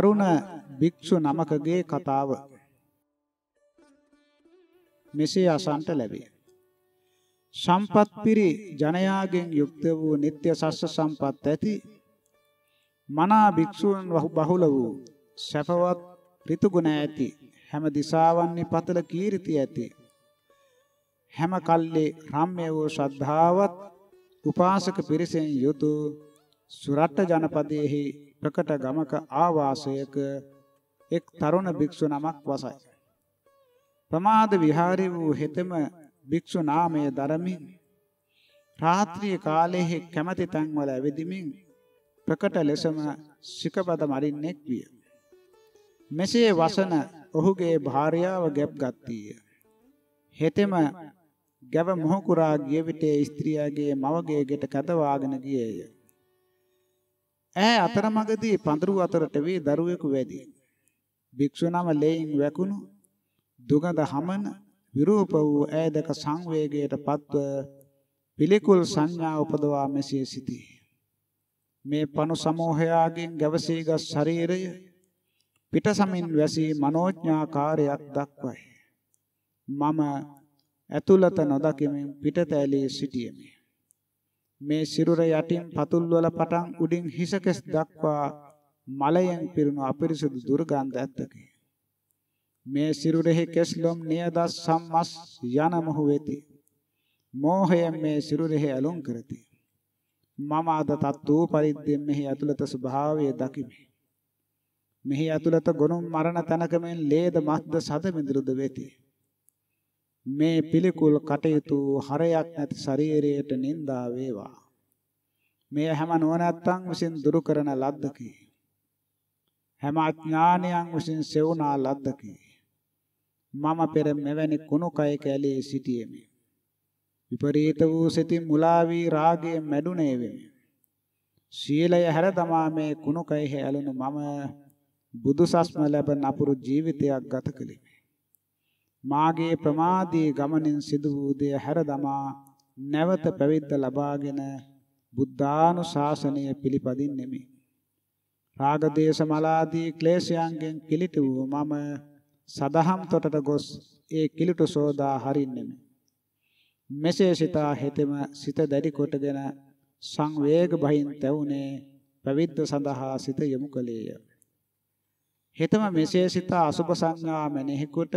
තරුණ භික්ෂු නමකගේ කතාව මෙසේ අසන්ට ලැබේ. සම්පත්පිරි ජනයාගෙන් යුක්ත වූ නিত্য සස්ස සම්පත් ඇති මනා භික්ෂූන් බහුල වූ සැපවත් ඍතුගුණ ඇති හැම දිසාවන්හි පතල කීර්තිය ඇති හැම කල්ලේ රම්‍ය වූ ශ්‍රද්ධාවත් උපාසක පිරිසෙන් යුතු සුරට ජනපදයේහි ප්‍රකට ගමක ආවාසයක එක් තරුණ භික්ෂු නමක් වසයි. ප්‍රමාද විහාරී වූ හෙතෙම භික්ෂු නාමය දරමින් රාත්‍රී කාලයේ කැමැති තැන්වල ඇවිදිමින් ප්‍රකට ලෙසම සිකපද මරින්නෙක් විය. මෙසේ වසන ඔහුගේ භාර්යාව ගැප් ගත්තීය. හෙතෙම ගැව මොහකුරා ගිය විටේ ස්ත්‍රියගේ මවගේ ගෙට කැඳවාගෙන ගියේය. ඈ අතරමඟදී පඳුරු අතරට වී දරුවෙකු වැදී. භික්ෂුණම ලේයින් වැකුණු දුගඳ හමන විරූප වූ ඈ දැක සංවේගයට පත්ව පිළිකුල් සංඥා උපදවා මෙසේ සිටී. මේ පනු සමෝහයාගෙන් ගැවසී ගස් ශරීරය පිටසමින් වැසී මනෝඥාකාරයක් දක්වයි. මම ඇතුළත නොදකිමින් පිටත ඇලී සිටියෙමි. මේ සිරුර යටින් පතුල්වල පටන් උඩින් හිසකෙස් දක්වා මලයෙන් පිරුණු අපිරිසුදු දුර්ගන්ධ ඇත්තකි. මේ සිරුරෙහි කෙස්ලොම් නියදස් සම්මස් යන මොහු වෙති. මෝහය මේ සිරුරෙහි ඇලුම් කරති. මම අද තත්තු පරිද්දෙන් මෙහි ඇතුළත ස්වභාවය දකිමි. මෙහි ඇතුළත ගොනුම් මරණ තනකමෙන් ලේද මත්ද සද මිඳුරුද වෙති. මේ පිළිකුල් කටයුතු හරයක් නැති ශරීරයට නිඳා වේවා. මේ හැම නුවණැත්තන් විසින් දුරු කරන ලද්දකි. හැම අඥානයන් විසින් සෙවුනා ලද්දකි. මම පෙර මෙවැනි කුණු කය කැලේ සිටියෙමි. විපරීත වූ සිතින් මුලා වී රාගයේ මැඩුනේ වෙමි. සීලය හැර තමා මේ කුණු කයෙහි ඇලුණු මම බුදු සස්ම ලැබ නපුරු ජීවිතයක් ගත කළෙමි. මාගේ ප්‍රමාදයේ ගමනින් සිදු වූ දේ හැරදමා නැවත පැවිද්ද ලබාගෙන බුද්ධානුශාසනය පිළිපදින්නෙමි. රාග දේශ මලාදී ක්ලේශයන්ගෙන් කිලිට වූ මම සදහම් තොටට ගොස් ඒ කිලිට සෝදා හරින්නෙමි. මෙසේ සිතා හෙතෙම සිත දැඩි කොටගෙන සංවේග බහින් තැවුනේ පැවිද්ද සඳහා සිත යොමු කළේය. හෙතම මෙසේ සිත අසුභ සංඥා මෙනෙහිකොට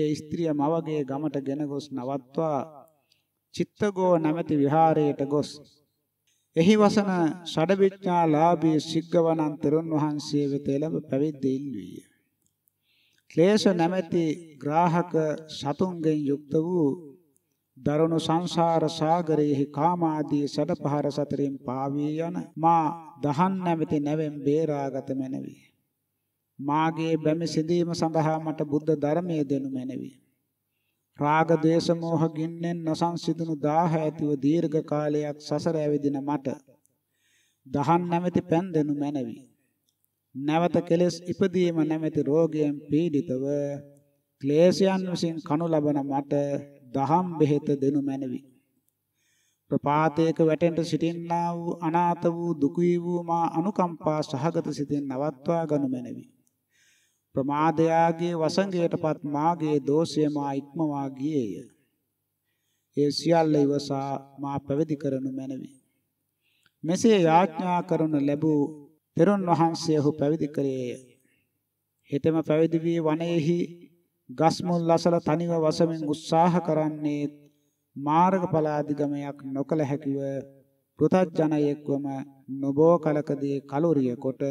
ඒ ස්ත්‍රිය මවගේ ගමට ගෙන ගොස් නවත්වා චිත්තගෝ නැමැති විහාරයට ගොස් එහි වසන ෂඩවිඥාලාභී සිග්ගවණන් තෙරුන් වහන්සේ වෙත එළඹ පැවිද්ද ඉල්වීය. ක්ලේශ නැමැති ග්‍රාහක සතුන්ගෙන් යුක්ත වූ දරුණු සංසාර සාගරයේ කාමාදී සඩපහර සතරින් පාවී යන මා දහන් නැමැති නැවෙන් බේරාගත මැනවි. මාගේ බැම සිඳීම සඳහා මට බුද්ධ ධර්මයේ දෙනු මැනවි. රාග දේශ මොහ ගින්නෙන් නොසන්සිඳුණු දාහ ඇතිව දීර්ඝ කාලයක් සසර ඇවිදින මට දහන් නැමැති පෑන් දෙනු මැනවි. නැවත කෙලෙස් ඉපදීම නැමැති රෝගයෙන් පීඩිතව ක්ලේශයන් විසින් කනු ලබන මට දහම් බෙහෙත දෙනු මැනවි. ප්‍රපාතයක වැටෙන්ට සිටින්නා වූ අනාථ වූ දුකී වූ මා අනුකම්පා සහගත සිතින් නවත්වා ගනු මැනවි. ප්‍රමාදයාගේ වසඟයටපත් මාගේ දෝෂය මා ඉක්මවා ගියේය. ඒ සියල්ල ඉවසා මා පැවිදි කරනු මැනවි. මෙසේ යාඥා කරනු ලැබූ තෙරුන් වහන්සේ ඔහු පැවිදි කරේය. හෙතෙම පැවිදි වී වනයේහි ගස් මුල් අසල තනිව වසමින් උත්සාහ කරන්නේ මාර්ගඵලාදිගමයක් නොකල හැකිව පෘථග්ජනයෙක්වම නොබෝ කලකදී කලුරිය කොට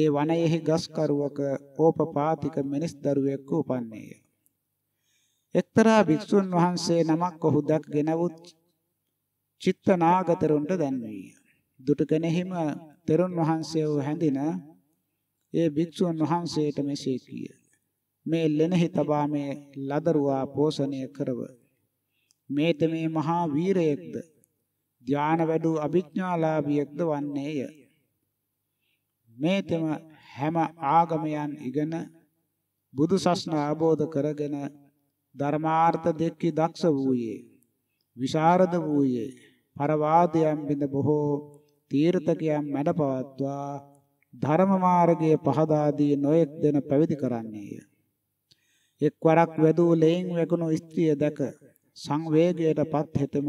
ඒ වනයෙහි ගස්කරුවක ඕපපාතික මිනිස් දරුවෙක් උපන්නේය. එක්තරා භික්ෂුන් වහන්සේ නමක් ඔහු දැක්ගෙනවුත් චිත්තනාගතරුන්ට දැන්වීය. දුටුකෙනෙහිම තෙරුන් වහන්සේ වූ හැඳින ඒ භික්ෂුන් වහන්සේට මෙසේ කිය. මේ ලෙනෙහි තබා මේ ලදරුවා පෝෂණය කරව. මේත මේ මහා වීරයෙක්ද ධාන වැඩූ අභිඥාලාභියෙක්ද වන්නේය. මේ තෙම හැම ආගමයන් ඉගෙන බුදු සසුන අවබෝධ කරගෙන ධර්මාර්ථ දෙක්කි දක්ෂ වූයේ විශාරද වූයේ පරවාදයන් බිඳ බොහෝ තීර්ථකයන් මැඩ පවත්වා ධර්ම මාර්ගයේ පහදා දී නොඑක් දෙන පැවිදි කරන්නේය. එක්වරක් වැදූ ලෙයින් වැගුණු ස්ත්‍රිය දැක සංවේගයටපත් හෙතම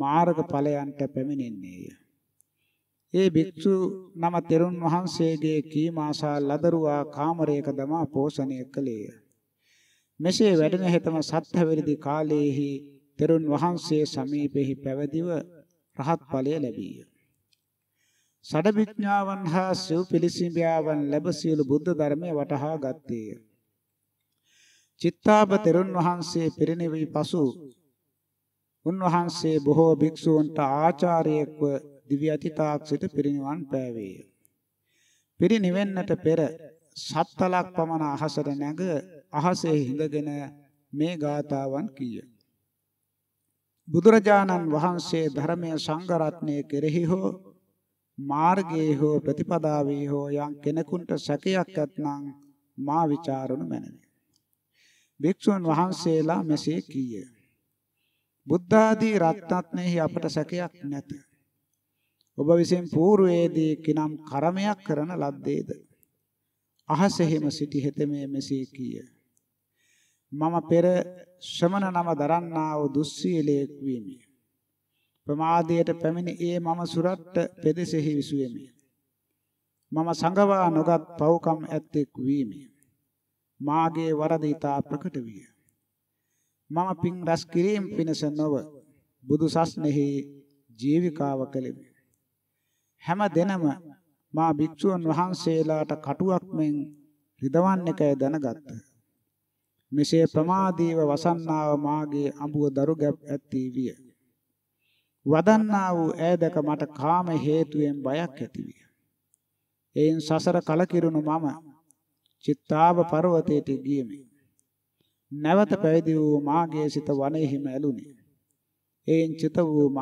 මාර්ගඵලයන්ට පැමිණෙන්නේය. ඒ භික්ෂු නම තෙරුන් වහන්සේගේ කීම ආසා ලදරුවා කාමරයක දමා පෝෂණය කළේය. මෙසේ වැඩෙන හෙතම සත්හැවිරිදි කාලයේහි තෙරුන් වහන්සේ සමීපෙහි පැවදිව රහත් ඵලය ලැබීය. සඩවිඥාවන් හා සිව් පිළිසිඹියාවන් ලැබ සියලු බුද්ධ ධර්මය වටහා ගත්තේය. චිත්තාබ තෙරුන් වහන්සේ පිරිනිවී පසු උන්වහන්සේ බොහෝ භික්ෂූන්ට ආචාර්යෙක්ව දිව්‍ය අතිතාක්ෂයට පිරිනිවන් පෑවේය. පිරිනිවෙන්නට පෙර සත්තලක් පමණ අහසට නැග අහසේ හිඳගෙන මේ ගාතාවන් කීය. බුදුරජාණන් වහන්සේ ධර්මය සංගරත්නය කෙරෙහි හෝ මාර්ගයේ හෝ ප්‍රතිපදාවේ හෝ යම් කෙනෙකුට සැකයක් ඇත්නම් මා විචාරණු මැනවි. භික්ෂුන් වහන්සේලා මෙසේ කීය. බුද්ධාදී රත්නත්නෙහි අපට සැකයක් නැත. ඔබ විසින් పూర్වයේදී කිනම් කර්මයක් කරන ලද්දේද? අහසෙහිම සිටි හෙතෙමේ මෙසේ කීය. මම පෙර ශ්‍රමණ නම දරන්නා වූ දුස්සීලයක් වීමි. ප්‍රමාදයට පැමිණි ඒ මම සුරට්ට පෙදෙසෙහි විසුවෙමි. මම සංගවා නොගත් පව්කම් ඇත්තෙක් වීමි. මාගේ වරද ඊතා ප්‍රකට විය. මම පින් රැස් කිරීම පිණිස නොව බුදු සස්නෙහි ජීවිකාව කළෙමි. හැම දිනම මා භික්ෂුන් වහන්සේලාට කටුවක් මෙන් රිදවන්න එකයි දැනගත්තා. මෙසේ ප්‍රමාදීව වසන්නාව මාගේ අඹුව දරු ගැප් ඇත්තී විය. වදන්නා වූ ඈදක මට කාම හේතුවෙන් බයක් ඇති විය. එයින් සසර කලකිරුණු මම චිත්තාව පර්වතයට ගියමි. නැවත පැවිදි වූ මාගේ සිත වනයේම ඇලුනි. එයින් චිත වූ මම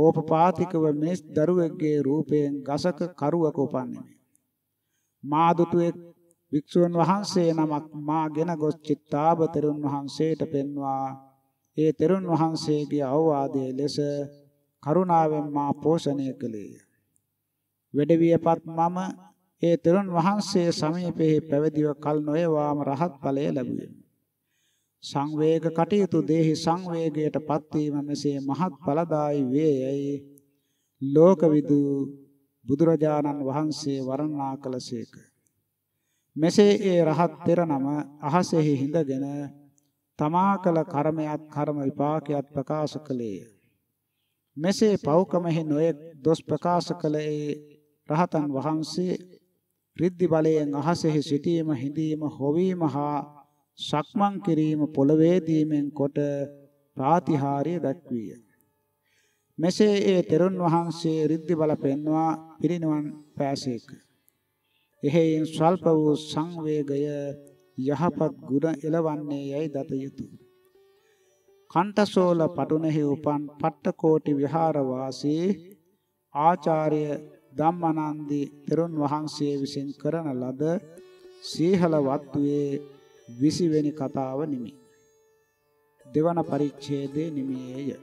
ඕපපාතිකව මිස් දරුවෙක්ගේ රූපයෙන් ගසක කරුවක උපන්නේ මාදුතුෙක් වික්ෂුන් වහන්සේ නමක් මාගෙන ගොස් චිත්තාබ තෙරුන් වහන්සේට පෙන්වා ඒ තෙරුන් වහන්සේගේ අවවාදයේ ලෙස කරුණාවෙන් මා පෝෂණය කළේය වැඩවියපත් මම ඒ තෙරුන් වහන්සේ සමීපයේ පැවිදිව කල නොයවාම රහත් ඵලය ලැබුවෙමි සංවේග කටයුතු දෙහි සංවේගයට පත්වීම මෙසේ මහත් ඵලදායි වේයයි ලෝකවිදු බුදුරජාණන් වහන්සේ වර්ණනා කළසේක මෙසේ ඒ රහත් තෙර නම අහසෙහි හිඳගෙන තමා කළ කර්මයක් කර්ම විපාකයක් ප්‍රකාශ කළේ මෙසේ පෞකමෙහි නොයෙක් දොස් ප්‍රකාශ කළ ඒ රහතන් වහන්සේ රිද්දි බලයෙන් අහසෙහි සිටීම හිඳීම හොවීම හා සක්මන් කිරීම පොළවේ දීමෙන් කොට ප්‍රාතිහාර්ය දක්විය. මෙසේ ඒ තෙරුන් වහන්සේ රිද්දි බල පෙන්වා පිරිනවන් පෑසේක. එහෙයින් ස්වල්ප වූ සංවේගය යහපත් ගුණ එළවන්නේ යයි දත යුතුය. කණ්ඨසෝල පටුනෙහි උපන් පට්ටකෝටි විහාර වාසී ආචාර්ය ධම්මනන්දි තෙරුන් වහන්සේ විසින් කරන ලද සීහල වත්ුවේ 20 වෙනි කතාව නිමි. දෙවන පරිච්ඡේදයේ නිමියේය.